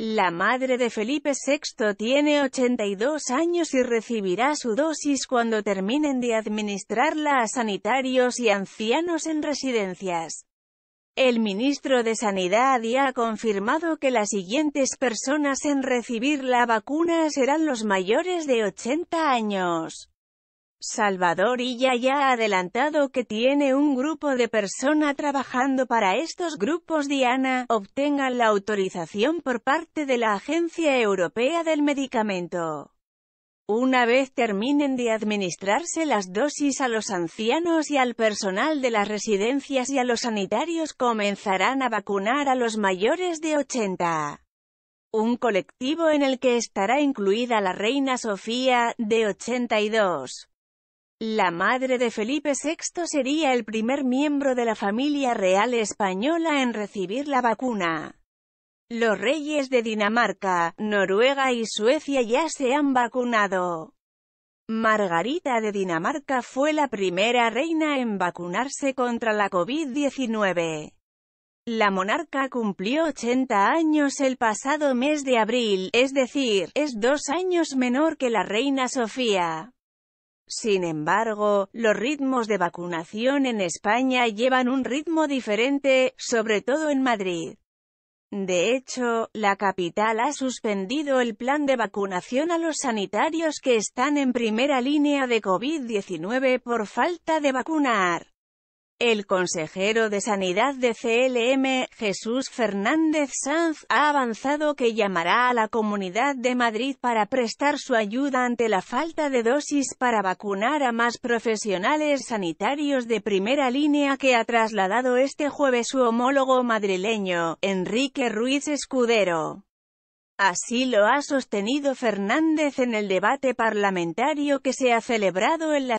La madre de Felipe VI tiene 82 años y recibirá su dosis cuando terminen de administrarla a sanitarios y ancianos en residencias. El ministro de Sanidad ya ha confirmado que las siguientes personas en recibir la vacuna serán los mayores de 80 años. Salvador Illa ya ha adelantado que tiene un grupo de personas trabajando para estos grupos Diana, obtengan la autorización por parte de la Agencia Europea del Medicamento. Una vez terminen de administrarse las dosis a los ancianos y al personal de las residencias y a los sanitarios comenzarán a vacunar a los mayores de 80 un colectivo en el que estará incluida la reina Sofía, de 82. La madre de Felipe VI sería el primer miembro de la familia real española en recibir la vacuna. Los reyes de Dinamarca, Noruega y Suecia ya se han vacunado. Margarita de Dinamarca fue la primera reina en vacunarse contra la COVID-19. La monarca cumplió 80 años el pasado mes de abril, es decir, es dos años menor que la reina Sofía. Sin embargo, los ritmos de vacunación en España llevan un ritmo diferente, sobre todo en Madrid. De hecho, la capital ha suspendido el plan de vacunación a los sanitarios que están en primera línea de COVID-19 por falta de vacunar. El consejero de Sanidad de CLM, Jesús Fernández Sanz, ha avanzado que llamará a la Comunidad de Madrid para prestar su ayuda ante la falta de dosis para vacunar a más profesionales sanitarios de primera línea que ha trasladado este jueves su homólogo madrileño, Enrique Ruiz Escudero. Así lo ha sostenido Fernández en el debate parlamentario que se ha celebrado en la